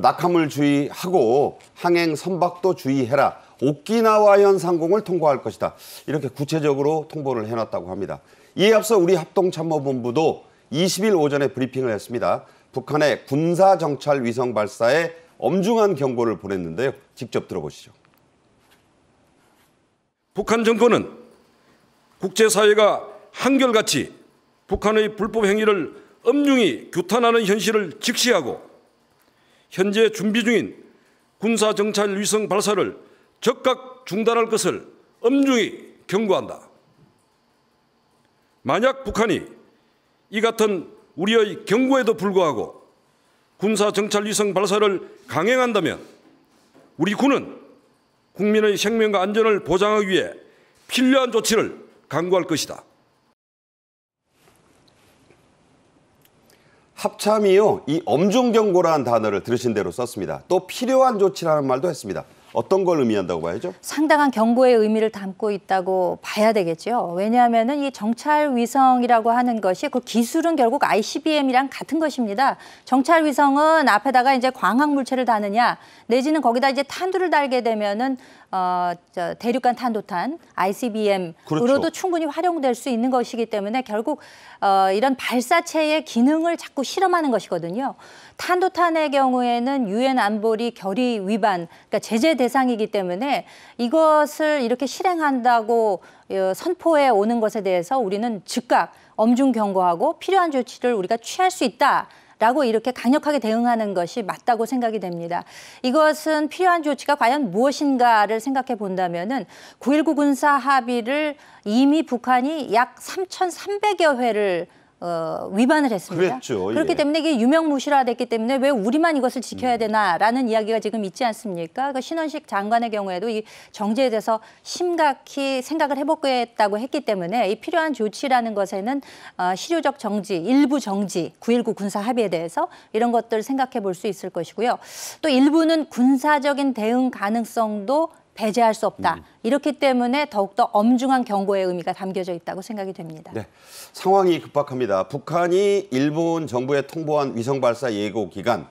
낙하물 주의하고 항행 선박도 주의해라. 오키나와현 상공을 통과할 것이다. 이렇게 구체적으로 통보를 해놨다고 합니다. 이에 앞서 우리 합동참모본부도 20일 오전에 브리핑을 했습니다. 북한의 군사정찰 위성 발사에 엄중한 경고를 보냈는데요. 직접 들어보시죠. 북한 정권은 국제사회가 한결같이 북한의 불법 행위를 엄중히 규탄하는 현실을 직시하고 현재 준비 중인 군사정찰 위성 발사를 적각 중단할 것을 엄중히 경고한다. 만약 북한이 이 같은 우리의 경고에도 불구하고 군사정찰 위성 발사를 강행한다면 우리 군은 국민의 생명과 안전을 보장하기 위해 필요한 조치를 강구할 것이다. 합참이요 이 엄중경고라는 단어를 들으신 대로 썼습니다. 또 필요한 조치라는 말도 했습니다. 어떤 걸 의미한다고 봐야죠? 상당한 경고의 의미를 담고 있다고 봐야 되겠죠. 왜냐하면 이 정찰 위성이라고 하는 것이 그 기술은 결국 ICBM이랑 같은 것입니다. 정찰 위성은 앞에다가 이제 광학 물체를 다느냐 내지는 거기다 이제 탄두를 달게 되면은 어, 저 대륙간 탄도탄 ICBM으로도 그렇죠. 충분히 활용될 수 있는 것이기 때문에 결국 어, 이런 발사체의 기능을 자꾸 실험하는 것이거든요. 탄도탄의 경우에는 유엔 안보리 결의 위반, 그러니까 제재 대상이기 때문에 이것을 이렇게 실행한다고 어, 선포해 오는 것에 대해서 우리는 즉각 엄중 경고하고 필요한 조치를 우리가 취할 수 있다. 라고 이렇게 강력하게 대응하는 것이 맞다고 생각이 됩니다. 이것은 필요한 조치가 과연 무엇인가를 생각해 본다면은 9.19 군사 합의를 이미 북한이 약 3,300여 회를 어, 위반을 했습니다. 그랬죠, 예. 그렇기 예. 때문에 이게 유명무실화됐기 때문에 왜 우리만 이것을 지켜야 음. 되나라는 음. 이야기가 지금 있지 않습니까? 그러니까 신원식 장관의 경우에도 이 정제에 대해서 심각히 생각을 해보겠다고 했기 때문에 이 필요한 조치라는 것에는 어, 실효적 정지, 일부 정지, 9.19 군사 합의에 대해서 이런 것들을 생각해 볼 수 있을 것이고요. 또 일부는 군사적인 대응 가능성도 배제할 수 없다. 음. 이렇기 때문에 더욱더 엄중한 경고의 의미가 담겨져 있다고 생각이 됩니다. 네, 상황이 급박합니다. 북한이 일본 정부에 통보한 위성 발사 예고 기간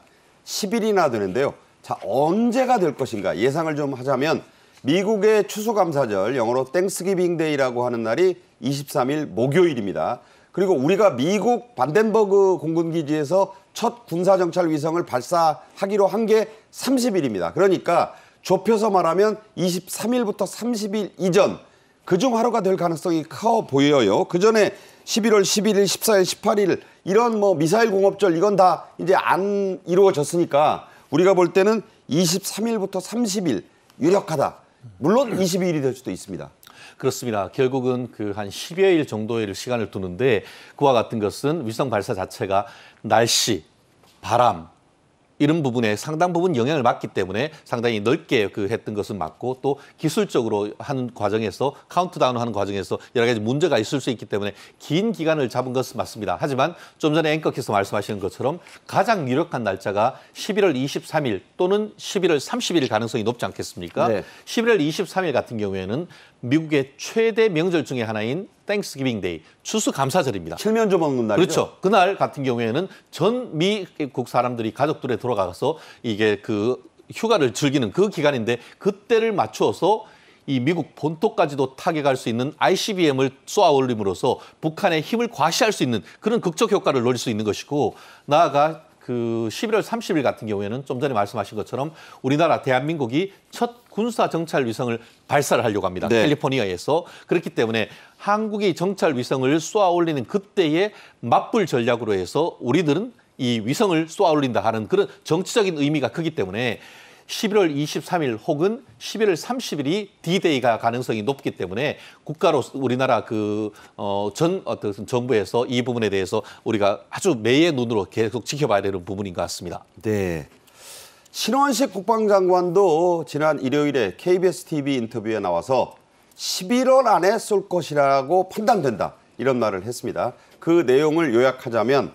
10일이나 되는데요. 자, 언제가 될 것인가 예상을 좀 하자면 미국의 추수감사절, 영어로 땡스기빙 데이라고 하는 날이 23일 목요일입니다. 그리고 우리가 미국 반덴버그 공군기지에서 첫 군사정찰 위성을 발사하기로 한 게 30일입니다. 그러니까 좁혀서 말하면 23일부터 30일 이전 그중 하루가 될 가능성이 커 보여요. 그 전에 11월 11일, 14일, 18일 이런 뭐 미사일 공업절 이건 다 이제 안 이루어졌으니까 우리가 볼 때는 23일부터 30일 유력하다. 물론 22일이 될 수도 있습니다. 그렇습니다. 결국은 그 한 10여일 정도의 시간을 두는데 그와 같은 것은 위성 발사 자체가 날씨, 바람, 이런 부분에 상당 부분 영향을 받기 때문에 상당히 넓게 그 했던 것은 맞고 또 기술적으로 하는 과정에서 카운트다운 하는 과정에서 여러 가지 문제가 있을 수 있기 때문에 긴 기간을 잡은 것은 맞습니다. 하지만 좀 전에 앵커께서 말씀하신 것처럼 가장 유력한 날짜가 11월 23일 또는 11월 30일 가능성이 높지 않겠습니까? 네. 11월 23일 같은 경우에는 미국의 최대 명절 중의 하나인 땡스기빙 데이, 추수감사절입니다. 칠면조 먹는 날이죠? 그렇죠. 그날 같은 경우에는 전 미국 사람들이 가족들에 돌아가서 이게 그 휴가를 즐기는 그 기간인데 그때를 맞추어서 이 미국 본토까지도 타격할 수 있는 ICBM을 쏘아 올림으로써 북한의 힘을 과시할 수 있는 그런 극적 효과를 노릴 수 있는 것이고 나아가 그 11월 30일 같은 경우에는 좀 전에 말씀하신 것처럼 우리나라 대한민국이 첫 군사 정찰 위성을 발사를 하려고 합니다. 네. 캘리포니아에서 그렇기 때문에 한국이 정찰 위성을 쏘아 올리는 그때의 맞불 전략으로 해서 우리들은 이 위성을 쏘아 올린다 하는 그런 정치적인 의미가 크기 때문에 11월 23일 혹은 11월 30일이 D-Day가 가능성이 높기 때문에 국가로 우리나라 그어전 어떤 정부에서 이 부분에 대해서 우리가 아주 매의 눈으로 계속 지켜봐야 되는 부분인 것 같습니다. 네. 신원식 국방장관도 지난 일요일에 KBS TV 인터뷰에 나와서 11월 안에 쏠 것이라고 판단된다 이런 말을 했습니다. 그 내용을 요약하자면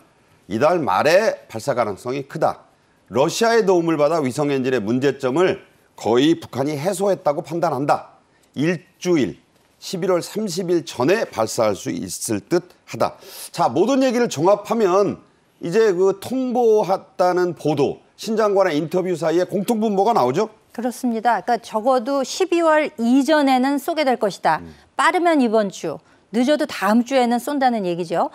이달 말에 발사 가능성이 크다. 러시아의 도움을 받아 위성 엔진의 문제점을 거의 북한이 해소했다고 판단한다. 일주일 11월 30일 전에 발사할 수 있을 듯하다. 자 모든 얘기를 종합하면 이제 그 통보했다는 보도 신 장관의 인터뷰 사이에 공통분모가 나오죠? 그렇습니다. 그러니까 적어도 12월 이전에는 쏘게 될 것이다. 음. 빠르면 이번 주, 늦어도 다음 주에는 쏜다는 얘기죠.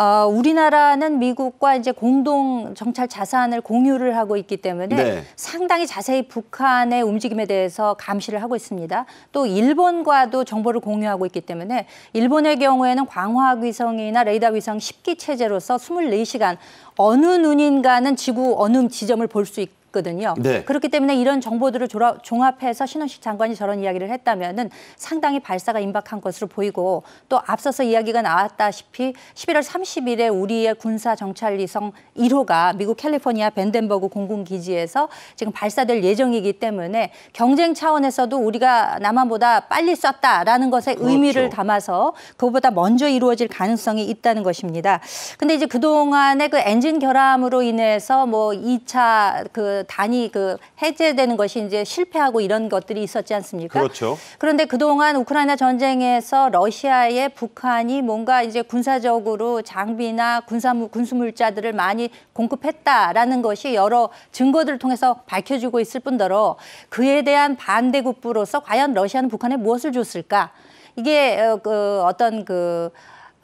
어, 우리나라는 미국과 이제 공동 정찰 자산을 공유를 하고 있기 때문에 네. 상당히 자세히 북한의 움직임에 대해서 감시를 하고 있습니다. 또 일본과도 정보를 공유하고 있기 때문에 일본의 경우에는 광화 위성이나 레이더 위성 10기 체제로서 24시간 어느 눈인가는 지구 어느 지점을 볼 수 있고 거든요. 네. 그렇기 때문에 이런 정보들을 조라, 종합해서 신원식 장관이 저런 이야기를 했다면은 상당히 발사가 임박한 것으로 보이고 또 앞서서 이야기가 나왔다시피 11월 30일에 우리의 군사 정찰위성 1호가 미국 캘리포니아 벤덴버그 공군 기지에서 지금 발사될 예정이기 때문에 경쟁 차원에서도 우리가 남한보다 빨리 쐈다라는 것의 그렇죠. 의미를 담아서 그보다 먼저 이루어질 가능성이 있다는 것입니다. 근데 이제 그동안의 그 엔진 결함으로 인해서 뭐 2차 그 단위그 해제되는 것이 이제 실패하고 이런 것들이 있었지 않습니까? 그렇죠. 그런데 그동안 우크라이나 전쟁에서 러시아의 북한이 뭔가 이제 군사적으로 장비나 군사 군수물자들을 많이 공급했다라는 것이 여러 증거들을 통해서 밝혀지고 있을 뿐더러 그에 대한 반대국부로서 과연 러시아는 북한에 무엇을 줬을까? 이게 어, 그 어떤 그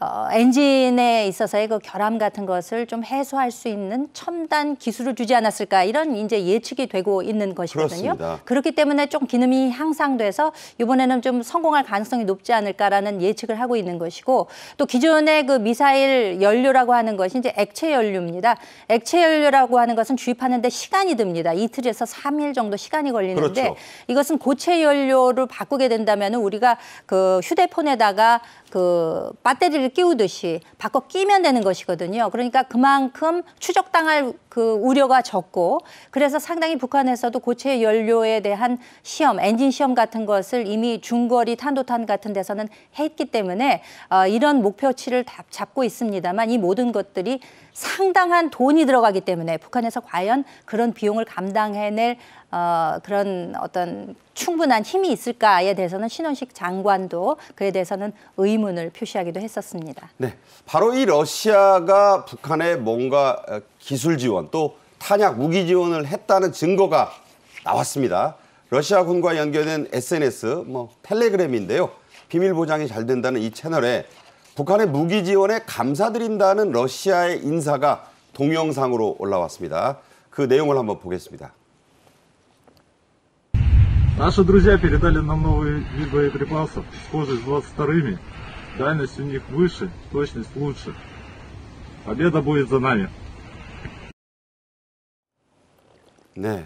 어, 엔진에 있어서의 그 결함 같은 것을 좀 해소할 수 있는 첨단 기술을 주지 않았을까 이런 이제 예측이 되고 있는 것이거든요. 그렇습니다. 그렇기 때문에 좀 기능이 향상돼서 이번에는 좀 성공할 가능성이 높지 않을까라는 예측을 하고 있는 것이고 또 기존의 그 미사일 연료라고 하는 것이 이제 액체 연료입니다. 액체 연료라고 하는 것은 주입하는데 시간이 듭니다. 이틀에서 삼일 정도 시간이 걸리는데 그렇죠. 이것은 고체 연료를 바꾸게 된다면 우리가 그 휴대폰에다가 그 배터리를 끼우듯이 바꿔 끼면 되는 것이거든요. 그러니까 그만큼 추적당할 그 우려가 적고 그래서 상당히 북한에서도 고체 연료에 대한 시험, 엔진 시험 같은 것을 이미 중거리 탄도탄 같은 데서는 했기 때문에 어, 이런 목표치를 다 잡고 있습니다만 이 모든 것들이 상당한 돈이 들어가기 때문에 북한에서 과연 그런 비용을 감당해낼 어, 그런 어떤 충분한 힘이 있을까에 대해서는 신원식 장관도 그에 대해서는 의문을 표시하기도 했었습니다. 네, 바로 이 러시아가 북한에 뭔가 어, 기술 지원 또 탄약 무기 지원을 했다는 증거가 나왔습니다. 러시아군과 연결된 SNS, 뭐 텔레그램인데요. 비밀 보장이 잘 된다는 이 채널에 북한의 무기 지원에 감사드린다는 러시아의 인사가 동영상으로 올라왔습니다. 그 내용을 한번 보겠습니다. Наши друзья передали нам новый вид боеприпасов, схожий с 22-ми. Дальность у них выше, точность лучше. Победа будет за нами. 네.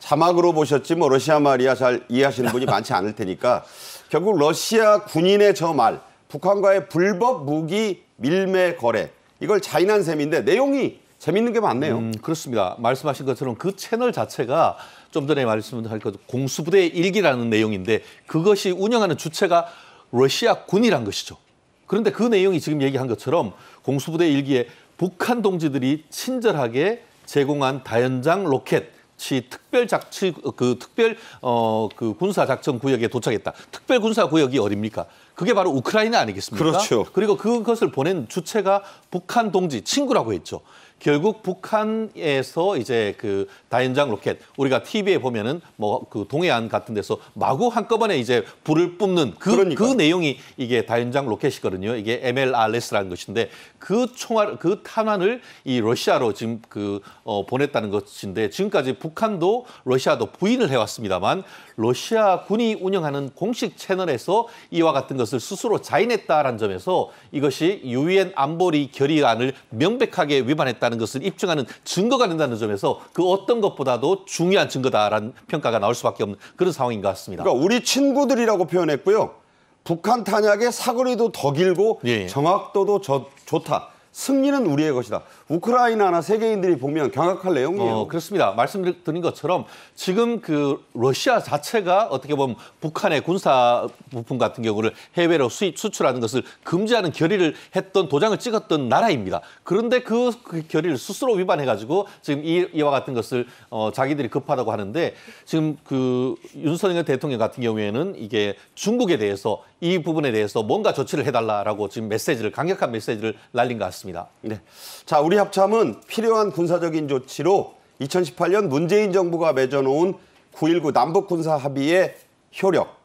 자막으로 보셨지 뭐 러시아 말이야 잘 이해하시는 분이 많지 않을 테니까 결국 러시아 군인의 저 말, 북한과의 불법 무기 밀매 거래 이걸 자인한 셈인데 내용이 재밌는 게 많네요. 음, 그렇습니다. 말씀하신 것처럼 그 채널 자체가 좀 전에 말씀드린 것공수부대 그 일기라는 내용인데 그것이 운영하는 주체가 러시아 군이란 것이죠. 그런데 그 내용이 지금 얘기한 것처럼 공수부대 일기에 북한 동지들이 친절하게 제공한 다연장 로켓 치 특별 작치 그 특별 어 그 군사 작전 구역에 도착했다. 특별 군사 구역이 어딥니까? 그게 바로 우크라이나 아니겠습니까? 그렇죠. 그리고 그것을 보낸 주체가 북한 동지 친구라고 했죠. 결국 북한에서 이제 그 다연장 로켓 우리가 TV에 보면은 뭐 그 동해안 같은 데서 마구 한꺼번에 이제 불을 뿜는 그, 그러니까. 그 내용이 이게 다연장 로켓이거든요. 이게 MLRS라는 것인데 그 총알 그 탄환을 이 러시아로 지금 그 어, 보냈다는 것인데 지금까지 북한도 러시아도 부인을 해왔습니다만 러시아 군이 운영하는 공식 채널에서 이와 같은 것을 스스로 자인했다라는 점에서 이것이 유엔 안보리 결의안을 명백하게 위반했다. 있다는 것을 입증하는 증거가 된다는 점에서 그 어떤 것보다도 중요한 증거다라는 평가가 나올 수밖에 없는 그런 상황인 것 같습니다. 그러니까 우리 친구들이라고 표현했고요. 북한 탄약의 사거리도 더 길고 예. 예. 정확도도 저, 좋다. 승리는 우리의 것이다. 우크라이나나 세계인들이 보면 경악할 내용이에요. 어, 그렇습니다. 말씀드린 것처럼 지금 그 러시아 자체가 어떻게 보면 북한의 군사 부품 같은 경우를 해외로 수입 수출하는 것을 금지하는 결의를 했던 도장을 찍었던 나라입니다. 그런데 그, 그 결의를 스스로 위반해 가지고 지금 이, 이와 같은 것을 어, 자기들이 급하다고 하는데 지금 그 윤석열 대통령 같은 경우에는 이게 중국에 대해서 이 부분에 대해서 뭔가 조치를 해달라라고 지금 메시지를 강력한 메시지를 날린 것 같습니다. 있습니다. 네. 자, 우리 합참은 필요한 군사적인 조치로 2018년 문재인 정부가 맺어놓은 9.19 남북군사 합의의 효력,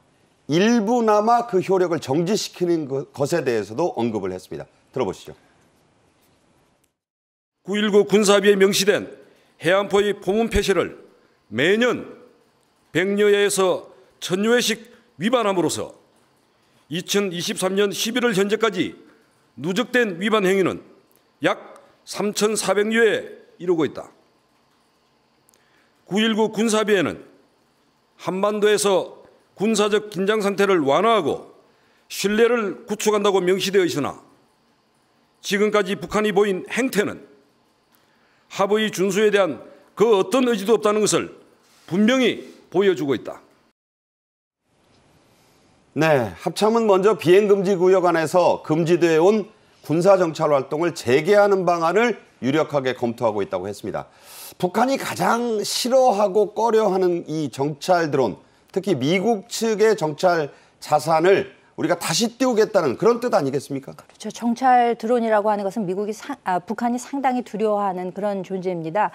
일부나마 그 효력을 정지시키는 것에 대해서도 언급을 했습니다. 들어보시죠. 9.19 군사합의에 명시된 해안포의 포문 폐쇄를 매년 100여회에서 천0여회씩 위반함으로써 2023년 11월 현재까지 누적된 위반 행위는 약 3,400류에 이르고 있다. 9.19 군사비에는 한반도에서 군사적 긴장 상태를 완화하고 신뢰를 구축한다고 명시되어 있으나 지금까지 북한이 보인 행태는 합의 준수에 대한 그 어떤 의지도 없다는 것을 분명히 보여주고 있다. 네, 합참은 먼저 비행금지 구역 안에서 금지되어 온 군사 정찰 활동을 재개하는 방안을 유력하게 검토하고 있다고 했습니다. 북한이 가장 싫어하고 꺼려하는 이 정찰 드론, 특히 미국 측의 정찰 자산을 우리가 다시 띄우겠다는 그런 뜻 아니겠습니까? 그렇죠. 정찰 드론이라고 하는 것은 미국이 상, 아, 북한이 상당히 두려워하는 그런 존재입니다.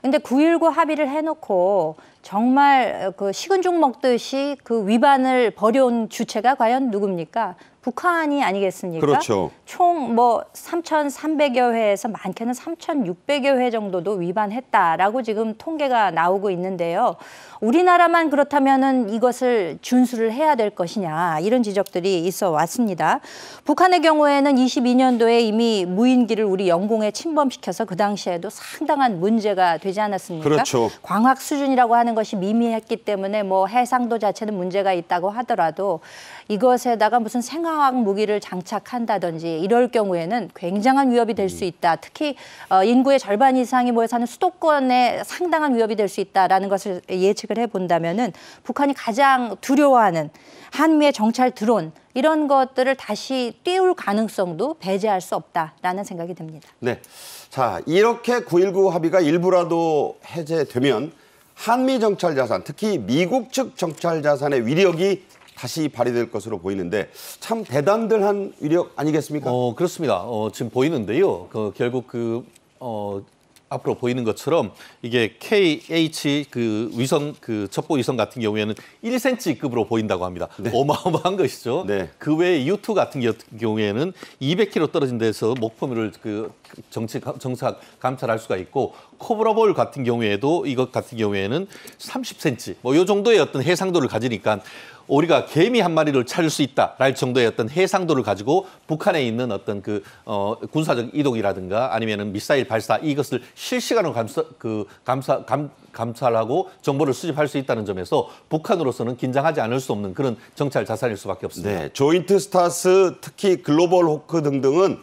근데 9.19 합의를 해놓고 정말 그 식은 죽 먹듯이 그 위반을 벌여온 주체가 과연 누굽니까? 북한이 아니겠습니까? 그렇죠. 총뭐 3,300여 회에서 많게는 3,600여 회 정도도 위반했다라고 지금 통계가 나오고 있는데요. 우리나라만 그렇다면은 이것을 준수를 해야 될 것이냐 이런 지적들이 있어 왔습니다. 북한의 경우에는 22년도에 이미 무인기를 우리 영공에 침범시켜서 그 당시에도 상당한 문제가 되지 않았습니까? 그렇죠. 광학 수준이라고 하는 것이 미미했기 때문에 뭐 해상도 자체는 문제가 있다고 하더라도 이것에다가 무슨 생화학 무기를 장착한다든지 이럴 경우에는 굉장한 위협이 될수 음. 있다. 특히 어, 인구의 절반 이상이 모여 사는 수도권에 상당한 위협이 될 수 있다라는 것을 예측을 해본다면은 북한이 가장 두려워하는 한미의 정찰 드론 이런 것들을 다시 띄울 가능성도 배제할 수 없다라는 생각이 듭니다. 네. 자, 이렇게 9.19 합의가 일부라도 해제되면 한미 정찰 자산, 특히 미국 측 정찰 자산의 위력이 다시 발휘될 것으로 보이는데 참대단들한 위력 아니겠습니까? 어, 그렇습니다. 어, 지금 보이는데요. 그, 결국 그 어, 앞으로 보이는 것처럼 이게 KH 그 위성 그 첩보 위성 같은 경우에는 1cm급으로 보인다고 합니다. 네. 어마어마한 것이죠. 네. 그 외에 U2 같은 경우에는 200km 떨어진 데서 목표물을 그 정책 정착 감찰할 수가 있고 코브라볼 같은 경우에도 이것 같은 경우에는 30cm 뭐요 정도의 어떤 해상도를 가지니까 우리가 개미 한 마리를 찾을 수 있다랄 정도의 어떤 해상도를 가지고 북한에 있는 어떤 그 어, 군사적 이동이라든가 아니면은 미사일 발사 이것을 실시간으로 감사 그 감사 감 감찰하고 정보를 수집할 수 있다는 점에서 북한으로서는 긴장하지 않을 수 없는 그런 정찰 자산일 수밖에 없습니다. 네, 조인트 스타스 특히 글로벌 호크 등등은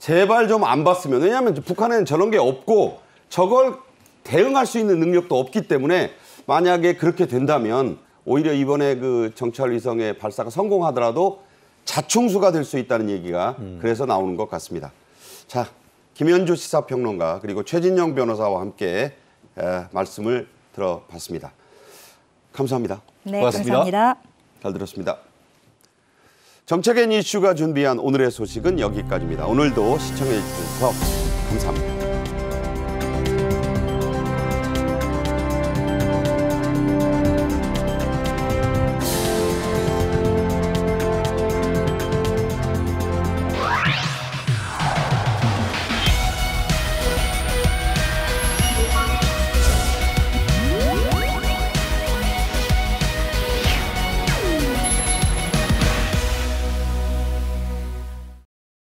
제발 좀 안 봤으면 왜냐하면 북한에는 저런 게 없고 저걸 대응할 수 있는 능력도 없기 때문에 만약에 그렇게 된다면 오히려 이번에 그 정찰 위성의 발사가 성공하더라도 자충수가 될 수 있다는 얘기가 음. 그래서 나오는 것 같습니다. 자, 김현주 시사평론가 그리고 최진영 변호사와 함께 에, 말씀을 들어봤습니다. 감사합니다. 네, 고맙습니다. 감사합니다. 잘 들었습니다. 정책앤 이슈가 준비한 오늘의 소식은 여기까지입니다. 오늘도 시청해주셔서 감사합니다.